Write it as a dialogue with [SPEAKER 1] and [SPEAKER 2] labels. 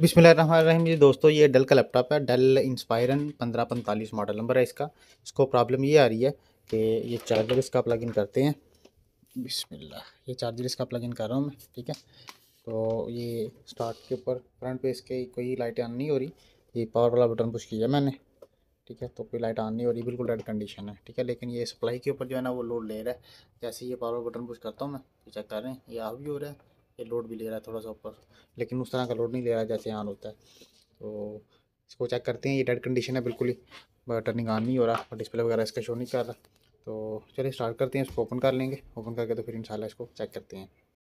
[SPEAKER 1] बिस्मिल ये दोस्तों ये डेल का लैपटॉप है डेल इंस्पायरन पंद्रह पैंतालीस मॉडल नंबर है इसका इसको प्रॉब्लम ये आ रही है कि ये चार्जर इसका प्लग इन करते हैं बिसमिल्ला ये चार्जर इसका प्लग इन कर रहा हूँ मैं ठीक है तो ये स्टार्ट के ऊपर फ्रंट पे इसके कोई लाइट ऑन नहीं हो रही ये पावर वाला बटन पुश किया मैंने ठीक है तो कोई लाइट ऑन नहीं हो रही बिल्कुल रेड कंडीशन है ठीक है लेकिन ये सप्लाई के ऊपर जो है ना वो लोड ले रहा है जैसे ये पावर बटन पुश करता हूँ मैं चेक कर रहे हैं ये ऑफ भी हो रहा है ये लोड भी ले रहा है थोड़ा सा ऊपर लेकिन उस तरह का लोड नहीं ले रहा है जैसे यहाँ होता है तो इसको चेक करते हैं ये डेड कंडीशन है बिल्कुल ही टर्निंग ऑन नहीं हो रहा डिस्प्ले वगैरह इसका शो नहीं कर रहा तो चलिए स्टार्ट करते हैं इसको ओपन कर लेंगे ओपन करके तो फिर इंशाल्लाह इसको चेक करते हैं